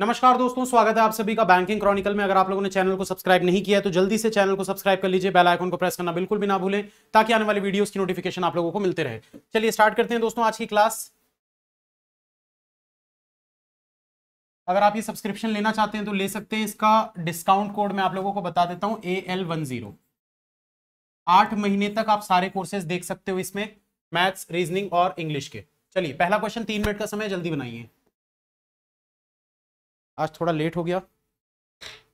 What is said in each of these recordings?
नमस्कार दोस्तों स्वागत है आप सभी का बैंकिंग क्रॉनिकल में अगर आप लोगों ने चैनल को सब्सक्राइब नहीं किया है तो जल्दी से चैनल को सब्सक्राइब कर लीजिए बेल आइकन को प्रेस करना बिल्कुल भी ना भूलें ताकि आने वाली वीडियोस की नोटिफिकेशन आप लोगों को मिलते रहे चलिए स्टार्ट करते हैं दोस्तों आज की क्लास अगर आप ये सब्सक्रिप्शन लेना चाहते हैं तो ले सकते हैं इसका डिस्काउंट कोड मैं आप लोगों को बता देता हूँ ए एल वन जीरो आठ महीने तक आप सारे कोर्सेज देख सकते हो इसमें मैथ्स रीजनिंग और इंग्लिश के चलिए पहला क्वेश्चन तीन मिनट का समय जल्दी बनाइए आज थोड़ा लेट हो गया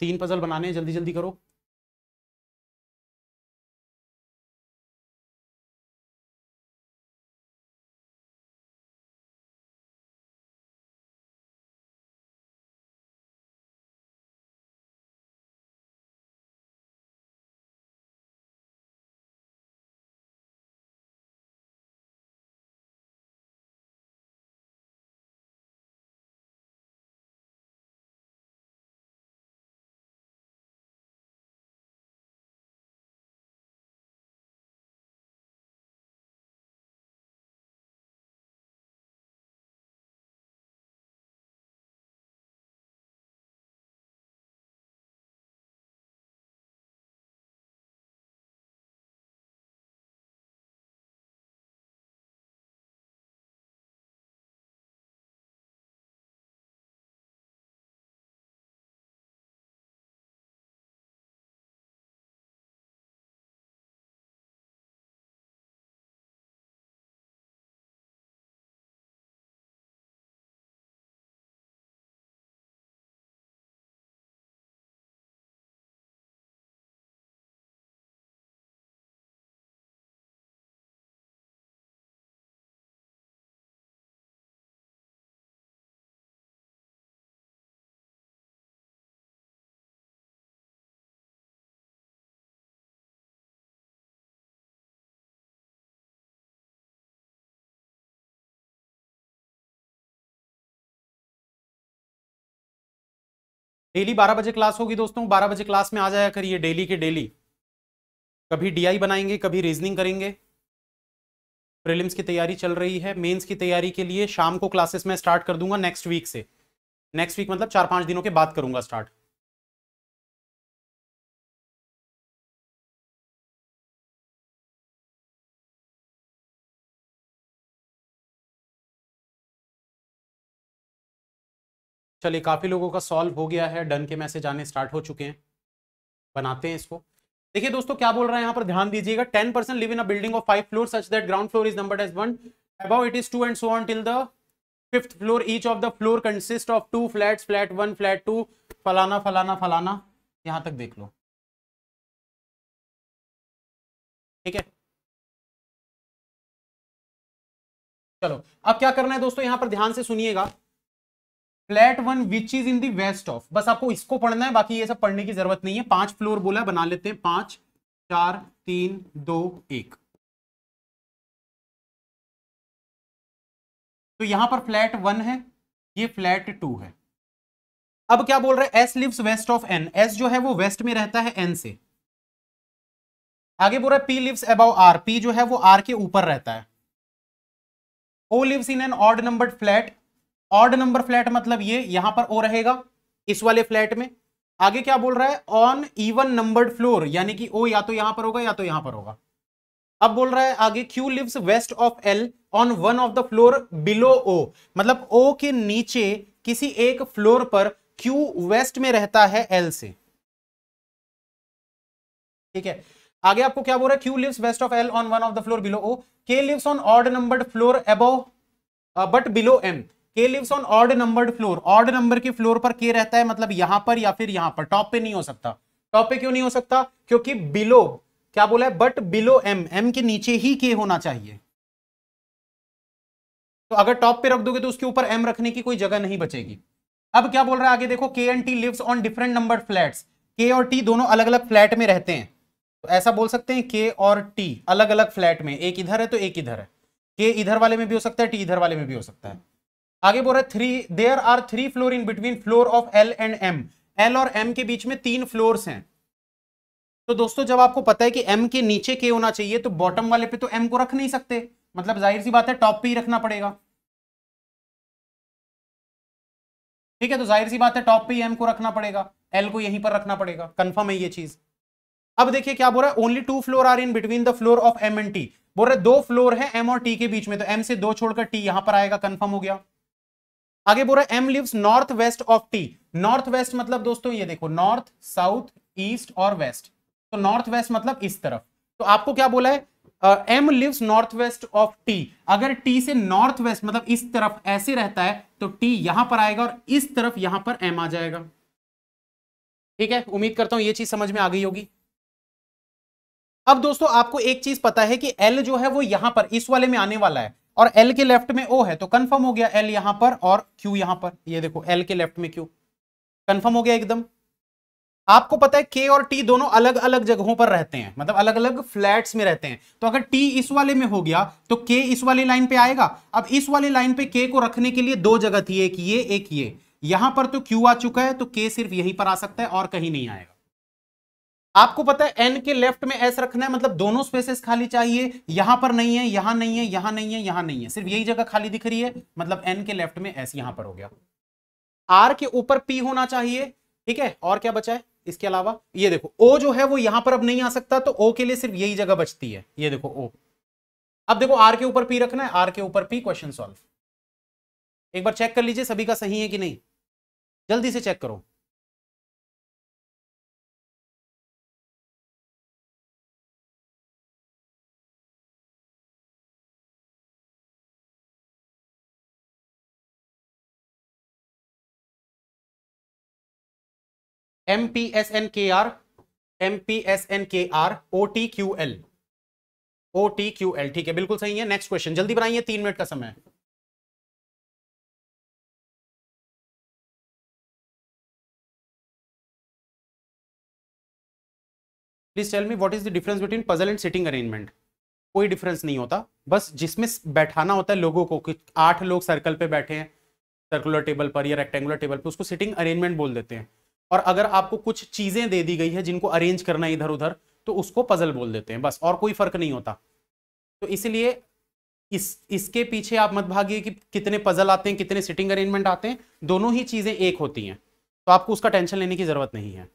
तीन पजल बनाने हैं जल्दी जल्दी करो डेली बारह बजे क्लास होगी दोस्तों बारह बजे क्लास में आ जाया करिए डेली के डेली कभी डीआई बनाएंगे कभी रीजनिंग करेंगे प्रीलिम्स की तैयारी चल रही है मेंस की तैयारी के लिए शाम को क्लासेस मैं स्टार्ट कर दूंगा नेक्स्ट वीक से नेक्स्ट वीक मतलब चार पांच दिनों के बाद करूंगा स्टार्ट चलिए काफ़ी लोगों का सॉल्व हो गया है डन के मैसेज आने स्टार्ट हो चुके हैं बनाते हैं इसको देखिए दोस्तों क्या बोल रहा है यहाँ पर ध्यान दीजिएगा ten percent live in a building of five floor such that ground floor is number as one above it is two and so on till the fifth floor each of the floor consist of two flat flat one flat two फलाना फलाना फलाना यहां तक देख लो ठीक है चलो अब क्या करना है दोस्तों यहां पर ध्यान से सुनिएगा flat one which is in the west of बस आपको इसको पढ़ना है बाकी ये सब पढ़ने की जरूरत नहीं है पांच फ्लोर बोला बना लेते हैं पांच चार तीन दो एक तो यहां पर फ्लैट वन है ये फ्लैट टू है अब क्या बोल रहा है S lives west of N S जो है वो वेस्ट में रहता है एन से आगे बोल रहा है P lives above R P जो है वो आर के ऊपर रहता है O lives in an odd number flat odd number flat मतलब ये यहां पर ओ रहेगा इस वाले फ्लैट में आगे क्या बोल रहा है ऑन इवन नंबर्ड फ्लोर यानी कि ओ या तो यहां पर होगा या तो यहां पर होगा अब बोल रहा है आगे Q lives west of L on one of the floor below O मतलब ओ के नीचे किसी एक फ्लोर पर क्यू वेस्ट में रहता है एल से ठीक है आगे आपको क्या बोल रहा है Q lives west of L on one of the floor below O K lives on odd numbered floor above but below M K lives on odd numbered floor odd number के फ्लोर पर K रहता है मतलब यहां पर या फिर यहां पर टॉप पे नहीं हो सकता टॉप पे क्यों नहीं हो सकता क्योंकि बिलो क्या बोला है बट बिलो एम एम के नीचे ही के होना चाहिए तो अगर टॉप पे रख दोगे तो उसके ऊपर एम रखने की कोई जगह नहीं बचेगी अब क्या बोल रहा है आगे देखो K and T lives on different number flat K और टी दोनों अलग अलग फ्लैट में रहते हैं तो ऐसा बोल सकते हैं के और टी अलग अलग फ्लैट में एक इधर है तो एक इधर है के इधर वाले में भी हो सकता है टी इधर वाले में भी हो सकता है आगे बोल रहा है three there are three floor in between floor of L and M L और एम के बीच में तीन फ्लोर हैं तो दोस्तों जब आपको पता है कि एम के नीचे के होना चाहिए तो बॉटम वाले पे तो एम को रख नहीं सकते मतलब जाहिर सी बात है टॉप पे ही रखना पड़ेगा ठीक है तो जाहिर सी बात है टॉप पे ही एम को रखना पड़ेगा एल को यहीं पर रखना पड़ेगा कंफर्म है ये चीज अब देखिए क्या बोल रहा है only two floor are in between the floor of M and T बोल रहे दो फ्लोर है एम और टी के बीच में तो एम से दो छोड़कर टी यहां पर आएगा कंफर्म हो गया आगे बोल रहा है M lives north west of T north west मतलब दोस्तों ये देखो नॉर्थ साउथ ईस्ट और वेस्ट तो नॉर्थ वेस्ट मतलब इस तरफ तो आपको क्या बोला है M lives north west of T अगर टी से नॉर्थ वेस्ट मतलब इस तरफ ऐसे रहता है तो टी यहां पर आएगा और इस तरफ यहां पर एम आ जाएगा ठीक है उम्मीद करता हूं ये चीज समझ में आ गई होगी अब दोस्तों आपको एक चीज पता है कि एल जो है वो यहां पर इस वाले में आने वाला है और एल के लेफ्ट में ओ है तो कंफर्म हो गया एल यहां पर और क्यू यहां पर ये देखो एल के लेफ्ट में क्यू कंफर्म हो गया एकदम आपको पता है के और टी दोनों अलग अलग जगहों पर रहते हैं मतलब अलग अलग फ्लैट्स में रहते हैं तो अगर टी इस वाले में हो गया तो के इस वाली लाइन पे आएगा अब इस वाली लाइन पे के को रखने के लिए दो जगह थी एक ये एक ये यहां पर तो क्यू आ चुका है तो के सिर्फ यहीं पर आ सकता है और कहीं नहीं आएगा आपको पता है एन के लेफ्ट में एस रखना है मतलब दोनों स्पेसेस खाली चाहिए यहां पर नहीं है यहां नहीं है यहां नहीं है यहां नहीं है सिर्फ यही जगह खाली दिख रही है मतलब एन के लेफ्ट में एस यहां पर हो गया आर के ऊपर पी होना चाहिए ठीक है और क्या बचा है इसके अलावा ये देखो ओ जो है वो यहां पर अब नहीं आ सकता तो ओ के लिए सिर्फ यही जगह बचती है ये देखो ओ अब देखो आर के ऊपर पी रखना है आर के ऊपर पी क्वेश्चन सॉल्व एक बार चेक कर लीजिए सभी का सही है कि नहीं जल्दी से चेक करो M P S N K R M P S N K R O T Q L O T Q L ठीक है बिल्कुल सही है नेक्स्ट क्वेश्चन जल्दी बनाइए तीन मिनट का समय please tell me what is the difference between puzzle and sitting arrangement कोई डिफरेंस नहीं होता बस जिसमें बैठाना होता है लोगों को कि आठ लोग सर्कल पे बैठे हैं सर्कुलर टेबल पर या रेक्टेंगुलर टेबल पर उसको सिटिंग अरेंजमेंट बोल देते हैं और अगर आपको कुछ चीजें दे दी गई है जिनको अरेंज करना इधर उधर तो उसको पजल बोल देते हैं बस और कोई फर्क नहीं होता तो इसलिए इस इसके पीछे आप मत भागिए कि कितने पजल आते हैं कितने सिटिंग अरेंजमेंट आते हैं दोनों ही चीजें एक होती हैं तो आपको उसका टेंशन लेने की जरूरत नहीं है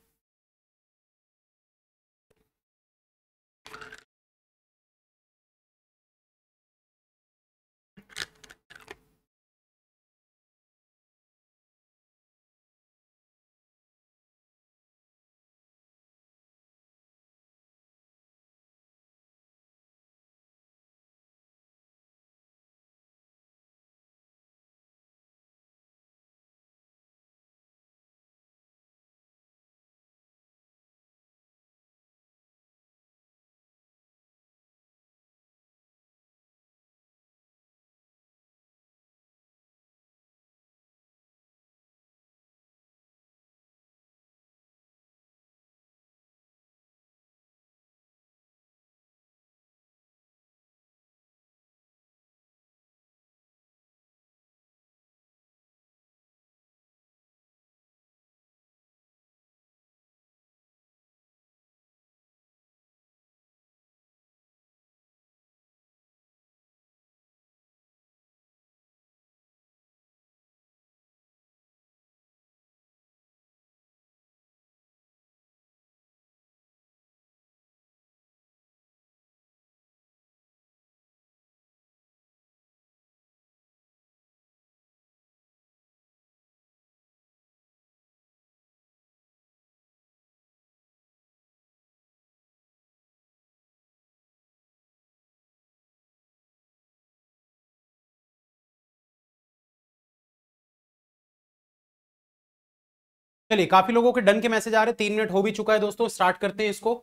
चलिए काफी लोगों के डन के मैसेज आ रहे हैं तीन मिनट हो भी चुका है दोस्तों स्टार्ट करते हैं इसको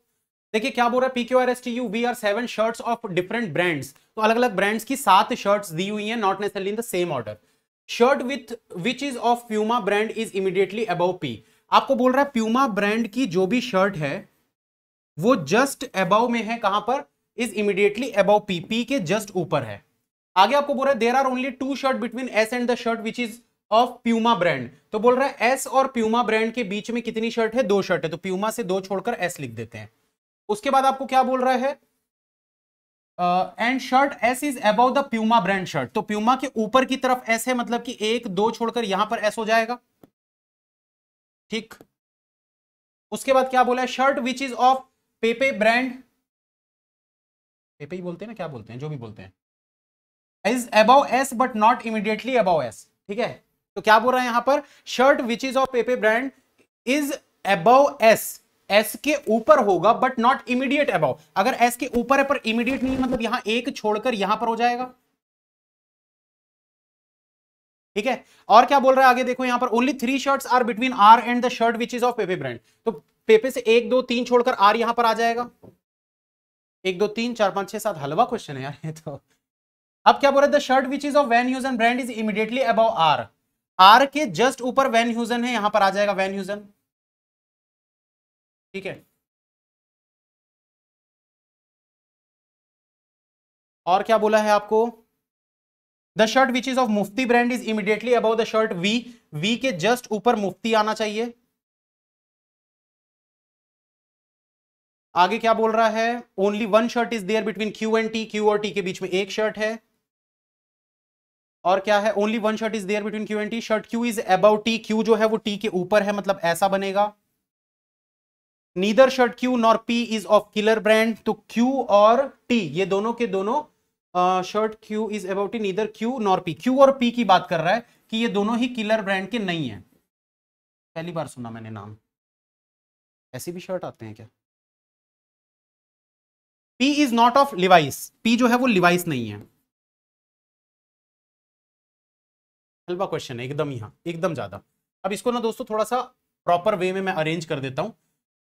देखिए क्या बोल रहा है P Q R S T U V are seven shirts of different brands तो अलग अलग ब्रांड्स की सात शर्ट्स दी हुई हैं not necessarily in the same order shirt with which is of Puma brand is immediately above P आपको बोल रहा है प्यूमा ब्रांड की जो भी शर्ट है वो जस्ट अबव में है कहां पर is immediately above P P के जस्ट ऊपर है आगे आपको बोल रहा है there are only two shirt between S and the shirt which is of Puma brand तो बोल रहा है एस और प्यूमा ब्रांड के बीच में कितनी शर्ट है दो शर्ट है तो प्यूमा से दो छोड़कर एस लिख देते हैं उसके बाद आपको क्या बोल रहा है and shirt S is above the Puma brand shirt तो प्यूमा के ऊपर की तरफ एस है मतलब कि एक दो छोड़कर यहां पर एस हो जाएगा ठीक उसके बाद क्या बोला है shirt which is of Pepe brand Pepe ही बोलते हैं ना क्या बोलते हैं जो भी बोलते हैं is above S but not immediately above S ठीक है तो क्या बोल रहा है यहां पर shirt which is of Pepe brand is above S S के ऊपर होगा बट नॉट इमीडिएट अबव अगर एस के ऊपर है पर इमीडिएट नहीं मतलब यहां एक छोड़कर यहां पर हो जाएगा ठीक है और क्या बोल रहा है आगे देखो यहां पर only three shirts are between R and the shirt which is of Pepe brand तो पेपे से एक दो तीन छोड़कर आर यहां पर आ जाएगा एक दो तीन चार पांच छह सात हलवा क्वेश्चन है यार ये तो अब क्या बोल रहे the shirt which is of Van Heusen brand is immediately above R R के जस्ट ऊपर वैन ह्यूजन है यहां पर आ जाएगा वैन ह्यूजन ठीक है और क्या बोला है आपको the shirt which is of Mufti brand is immediately above the shirt V V के जस्ट ऊपर मुफ्ती आना चाहिए आगे क्या बोल रहा है only one shirt is there between Q and T Q और टी के बीच में एक शर्ट है और क्या है only one shirt is there between Q and T shirt Q is about T Q जो है वो टी के ऊपर है मतलब ऐसा बनेगा neither shirt Q nor P is of killer brand तो क्यू और टी ये दोनों के दोनों shirt Q is about T neither Q nor P Q और पी की बात कर रहा है कि ये दोनों ही किलर ब्रांड के नहीं है पहली बार सुना मैंने नाम ऐसी भी शर्ट आते हैं क्या P is not of Levi's P जो है वो लिवाइस नहीं है हलवा क्वेश्चन है एकदम यहाँ एकदम ज्यादा अब इसको ना दोस्तों थोड़ा सा प्रॉपर वे में मैं अरेंज कर देता हूँ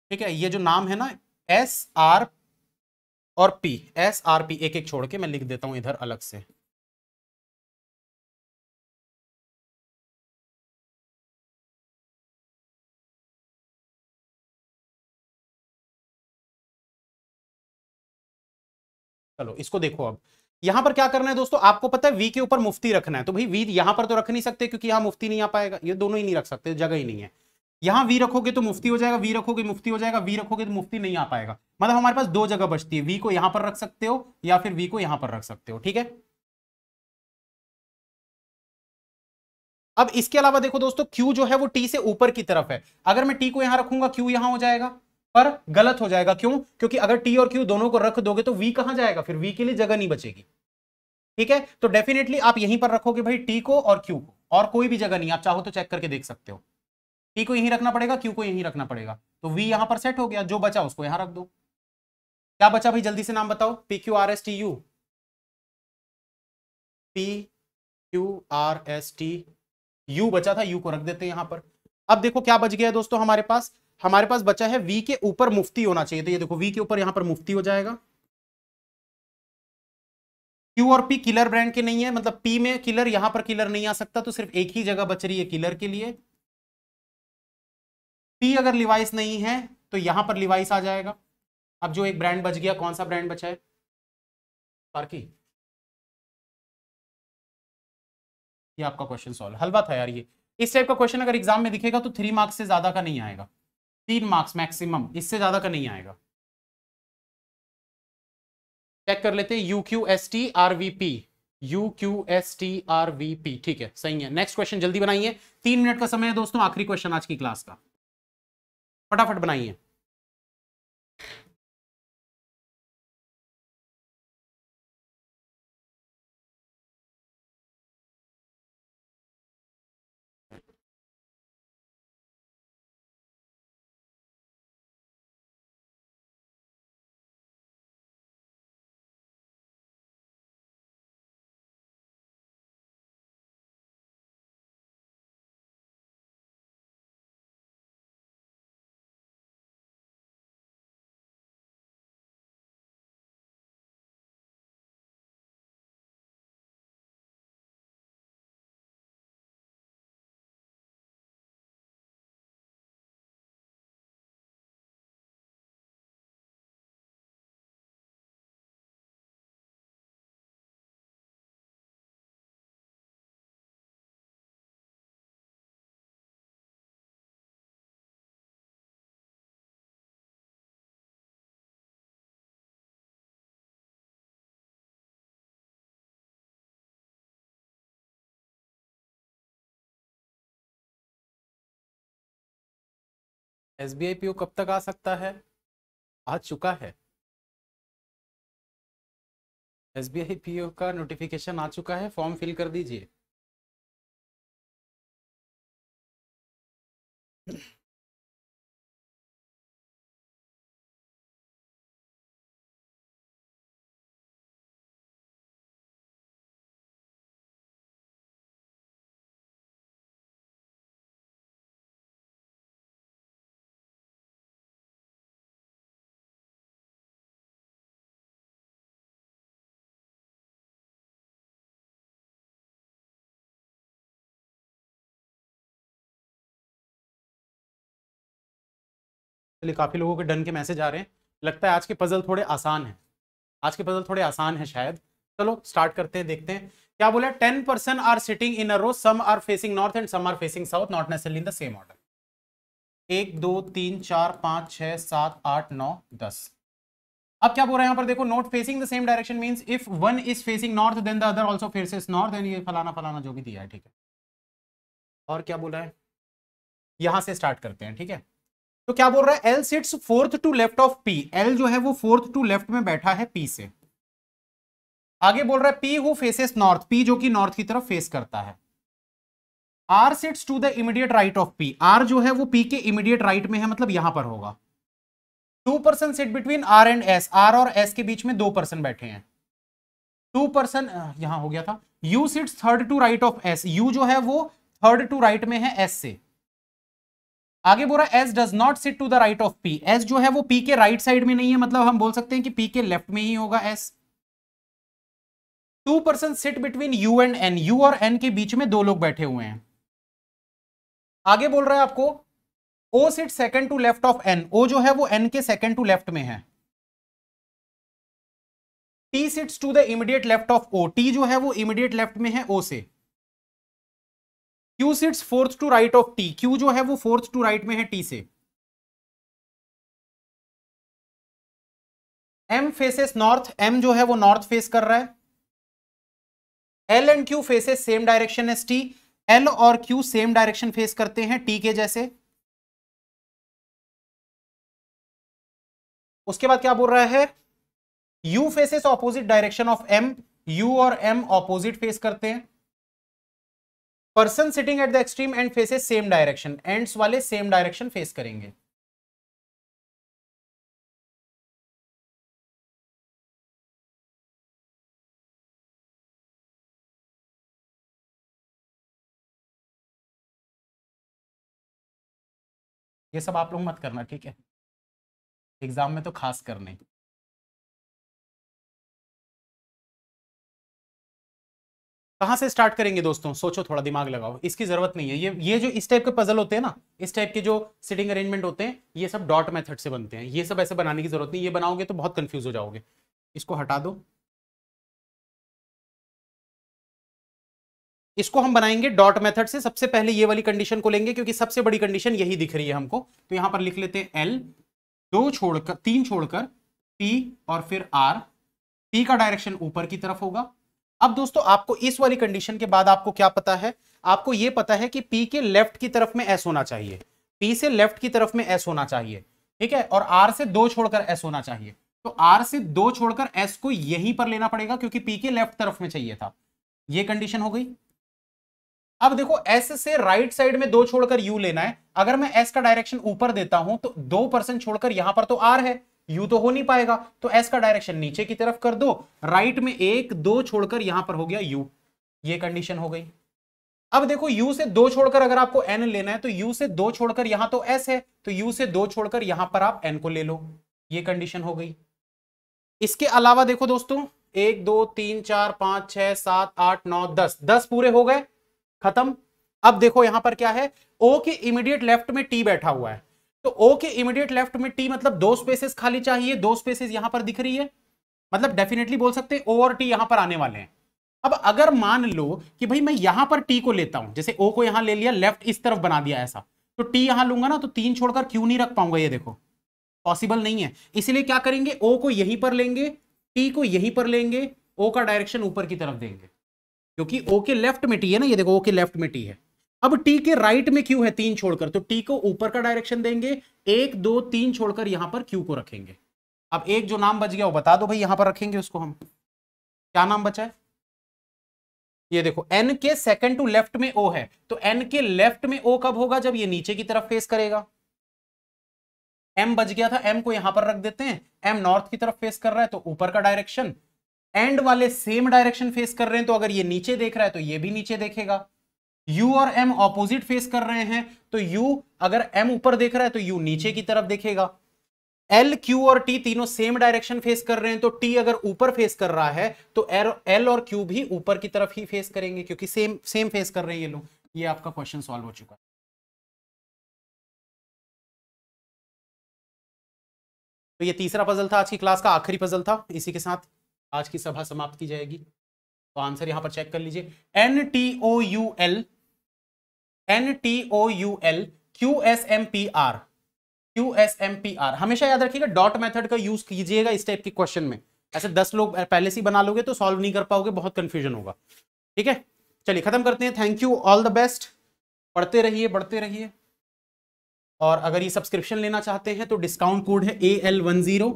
ठीक है ये जो नाम है ना एस आर और पी एस आर पी एक एक छोड़ के मैं लिख देता हूँ इधर अलग से चलो इसको देखो अब यहां पर क्या करना है दोस्तों आपको पता है वी के ऊपर मुफ्ती रखना है तो भाई वी यहां पर तो रख नहीं सकते क्योंकि यहां मुफ्ती नहीं आ पाएगा ये दोनों ही नहीं रख सकते जगह ही नहीं है यहां वी रखोगे तो मुफ्ती हो जाएगा वी रखोगे तो मुफ्ती हो जाएगा वी रखोगे तो मुफ्ती नहीं आ पाएगा मतलब हमारे पास दो जगह बचती है वी को यहां पर रख सकते हो या फिर वी को यहां पर रख सकते हो ठीक है अब इसके अलावा देखो दोस्तों क्यू जो है वो टी से ऊपर की तरफ है अगर मैं टी को यहां रखूंगा क्यू यहां हो जाएगा पर गलत हो जाएगा क्यों क्योंकि अगर टी और क्यू दोनों को रख दोगे तो वी कहां जाएगा फिर वी के लिए जगह नहीं बचेगी ठीक है तो डेफिनेटली आप यहीं पर रखोगे भाई टी को और क्यू को और कोई भी जगह नहीं आप चाहो तो चेक करके देख सकते हो टी को यहीं रखना पड़ेगा क्यू को यहीं रखना पड़ेगा तो वी यहां पर सेट हो गया जो बचा उसको यहां रख दो क्या बचा भाई जल्दी से नाम बताओ P Q R S T U P Q R S T U बचा था यू को रख देते हैं यहां पर अब देखो क्या बच गया दोस्तों हमारे पास हमारे पास बचा है वी के ऊपर मुफ्ती होना चाहिए तो ये देखो वी के ऊपर यहां पर मुफ्ती हो जाएगा क्यू और पी किलर ब्रांड के नहीं है मतलब पी में किलर यहां पर किलर नहीं आ सकता तो सिर्फ एक ही जगह बच रही है किलर के लिए पी अगर लिवाइस नहीं है तो यहां पर लिवाइस आ जाएगा अब जो एक ब्रांड बच गया कौन सा ब्रांड बचा है पार्की ये आपका क्वेश्चन सॉल्व हलवा था यार ये इस टाइप का क्वेश्चन अगर एग्जाम में दिखेगा तो थ्री मार्क्स से ज्यादा का नहीं आएगा तीन मार्क्स मैक्सिमम इससे ज्यादा का नहीं आएगा चेक कर लेते हैं U Q S T R V P U Q S T R V P ठीक है सही है नेक्स्ट क्वेश्चन जल्दी बनाइए तीन मिनट का समय है दोस्तों आखिरी क्वेश्चन आज की क्लास का फटाफट बनाइए S B I P O कब तक आ सकता है आ चुका है S B I P O का नोटिफिकेशन आ चुका है फॉर्म फिल कर दीजिए चलिए काफ़ी लोगों के डन के मैसेज आ रहे हैं लगता है आज के पज़ल थोड़े आसान हैं आज के पज़ल थोड़े आसान हैं शायद चलो स्टार्ट करते हैं देखते हैं क्या बोला ten percent are sitting in a row some are facing north and some are facing south not ने इन द सेम ऑर्डर एक दो तीन चार पाँच छः सात आठ नौ दस अब क्या बोल रहे हैं यहाँ पर देखो not facing the same direction means if one is facing north then the other also faces north and ये फलाना फलाना जो भी दिया है ठीक है और क्या बोला है यहां से स्टार्ट करते हैं ठीक है तो क्या बोल रहा है L sits fourth to left of P L जो है वो फोर्थ टू लेफ्ट में बैठा है पी से आगे बोल रहा है P who faces north P जो कि नॉर्थ की तरफ फेस करता है R sits to the immediate right of P R जो है वो पी के इमीडिएट राइट में है मतलब यहां पर होगा two person sit between R and S R और एस के बीच में दो पर्सन बैठे हैं टू पर्सन यहां हो गया था U sits third to right of S U जो है वो थर्ड टू राइट में है एस से आगे बोल रहा है S does not sit to the right of P S जो है वो पी के राइट right साइड में नहीं है मतलब हम बोल सकते हैं कि पी के लेफ्ट में ही होगा S two person sit between U and N U और एन के बीच में दो लोग बैठे हुए हैं आगे बोल रहा है आपको O sit second to left of N O जो है वो एन के सेकंड टू लेफ्ट में है T sits to the immediate left of O T जो है वो इमीडिएट लेफ्ट में है ओ से Q sits fourth to right of T Q जो है वो फोर्थ टू राइट में है टी से एम फेसेस नॉर्थ एम जो है वो नॉर्थ फेस कर रहा है L and Q faces same direction S T L और क्यू सेम डायरेक्शन फेस करते हैं टी के जैसे उसके बाद क्या बोल रहा है U faces opposite direction of M U और एम ऑपोजिट फेस करते हैं person sitting at the extreme end faces same direction ends वाले सेम डायरेक्शन फेस करेंगे ये सब आप लोग मत करना ठीक है एग्जाम में तो खास कर नहीं कहां से स्टार्ट करेंगे दोस्तों सोचो थोड़ा दिमाग लगाओ इसकी जरूरत नहीं है ये ये जो इस टाइप के पजल होते हैं ना इस टाइप के जो सिटिंग अरेंजमेंट होते हैं ये सब डॉट मेथड से बनते हैं ये सब ऐसे बनाने की जरूरत नहीं ये बनाओगे तो बहुत कंफ्यूज हो जाओगे इसको हटा दो इसको हम बनाएंगे डॉट मेथड से सबसे पहले ये वाली कंडीशन को लेंगे क्योंकि सबसे बड़ी कंडीशन यही दिख रही है हमको तो यहां पर लिख लेते हैं एल दो छोड़कर तीन छोड़कर पी और फिर आर पी का डायरेक्शन ऊपर की तरफ होगा अब दोस्तों आपको इस वाली कंडीशन के बाद आपको क्या पता है आपको यह पता है कि पी के लेफ्ट की तरफ में एस होना चाहिए P से लेफ्ट की तरफ में S होना चाहिए ठीक है और आर से दो छोड़कर एस होना चाहिए तो आर से दो छोड़कर एस को यहीं पर लेना पड़ेगा क्योंकि पी के लेफ्ट तरफ में चाहिए था यह कंडीशन हो गई अब देखो एस से राइट साइड में दो छोड़कर यू लेना है अगर मैं एस का डायरेक्शन ऊपर देता हूं तो दो परसेंट छोड़कर यहां पर तो आर है यू तो हो नहीं पाएगा तो एस का डायरेक्शन नीचे की तरफ कर दो राइट में एक दो छोड़कर यहां पर हो गया यू ये कंडीशन हो गई अब देखो यू से दो छोड़कर अगर आपको एन लेना है तो यू से दो छोड़कर यहां तो एस है तो यू से दो छोड़कर यहां पर आप एन को ले लो ये कंडीशन हो गई इसके अलावा देखो दोस्तों एक दो तीन चार पांच छह सात आठ नौ दस दस पूरे हो गए खत्म अब देखो यहां पर क्या है ओ के इमीडिएट लेफ्ट में टी बैठा हुआ है तो ओ के इमीडिएट लेफ्ट में टी मतलब दो स्पेसेस खाली चाहिए दो स्पेसेस यहां पर दिख रही है मतलब डेफिनेटली बोल सकते हैं ओ और टी यहां पर आने वाले हैं अब अगर मान लो कि भाई मैं यहां पर टी को लेता हूं जैसे ओ को यहां ले लिया लेफ्ट इस तरफ बना दिया ऐसा तो टी यहां लूंगा ना तो तीन छोड़कर क्यों नहीं रख पाऊंगा ये देखो पॉसिबल नहीं है इसलिए क्या करेंगे ओ को यहीं पर लेंगे टी को यहीं पर लेंगे ओ का डायरेक्शन ऊपर की तरफ देंगे क्योंकि ओ के लेफ्ट में टी है ना ये देखो ओ के लेफ्ट में टी है अब टी के राइट में क्यू है तीन छोड़कर तो टी को ऊपर का डायरेक्शन देंगे एक दो तीन छोड़कर यहां पर क्यू को रखेंगे अब एक जो नाम बच गया वो बता दो भाई यहां पर रखेंगे उसको हम क्या नाम बचा है ये देखो एन के सेकंड टू लेफ्ट में ओ है तो एन के लेफ्ट में ओ कब होगा जब ये नीचे की तरफ फेस करेगा एम बच गया था एम को यहां पर रख देते हैं एम नॉर्थ की तरफ फेस कर रहा है तो ऊपर का डायरेक्शन एंड वाले सेम डायरेक्शन फेस कर रहे हैं तो अगर ये नीचे देख रहा है तो ये भी नीचे देखेगा यू और एम ऑपोजिट फेस कर रहे हैं तो यू अगर एम ऊपर देख रहा है तो यू नीचे की तरफ देखेगा एल क्यू और टी तीनों सेम डायरेक्शन फेस कर रहे हैं तो टी अगर ऊपर फेस कर रहा है तो एल और क्यू भी ऊपर की तरफ ही फेस करेंगे क्योंकि सेम सेम फेस कर रहे हैं ये लोग ये आपका क्वेश्चन सॉल्व हो चुका है तो ये तीसरा पजल था आज की क्लास का आखिरी पजल था इसी के साथ आज की सभा समाप्त की जाएगी तो आंसर यहां पर चेक कर लीजिए N T O U L N T O U L Q S M P R Q S M P R हमेशा याद रखिएगा डॉट मेथड का यूज कीजिएगा इस टाइप के क्वेश्चन में ऐसे दस लोग पहले से बना लोगे तो सॉल्व नहीं कर पाओगे बहुत कंफ्यूजन होगा ठीक है चलिए खत्म करते हैं thank you all the best पढ़ते रहिए बढ़ते रहिए और अगर ये सब्सक्रिप्शन लेना चाहते हैं तो डिस्काउंट कोड है A L one zero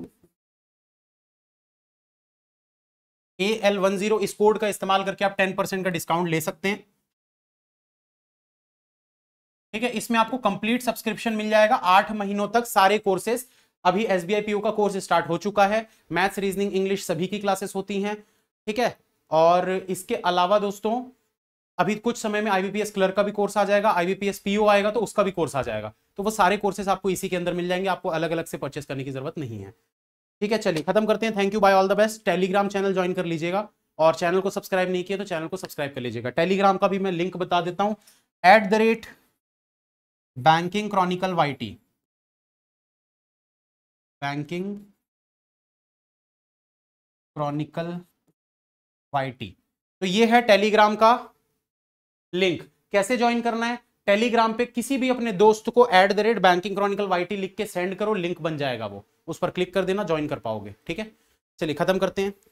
A L one zero इस कोड का इस्तेमाल करके आप टेन परसेंट का डिस्काउंट ले सकते हैं ठीक है इसमें आपको कंप्लीट सब्सक्रिप्शन मिल जाएगा आठ महीनों तक सारे कोर्सेस अभी एस बी का कोर्स स्टार्ट हो चुका है मैथ्स रीजनिंग इंग्लिश सभी की क्लासेस होती हैं ठीक है और इसके अलावा दोस्तों अभी कुछ समय में आईबीपीएस क्लर्क का भी कोर्स आ जाएगा आईबीपीएस पीओ आएगा तो उसका भी कोर्स आ जाएगा तो वो सारे कोर्सेस आपको इसी के अंदर मिल जाएंगे आपको अलग अलग से परचेस करने की जरूरत नहीं है ठीक है चलिए खत्म करते हैं thank you bye all the best Telegram channel join कर लीजिएगा और चैनल को सब्सक्राइब नहीं किया तो चैनल को सब्सक्राइब कर लीजिएगा टेलीग्राम का भी मैं लिंक बता देता हूँ at the rate banking chronicle YT banking chronicle YT तो ये है टेलीग्राम का लिंक कैसे ज्वाइन करना है टेलीग्राम पे किसी भी अपने दोस्त को at the rate banking chronicle YT लिख के सेंड करो लिंक बन जाएगा वो उस पर क्लिक कर देना ज्वाइन कर पाओगे ठीक है चलिए खत्म करते हैं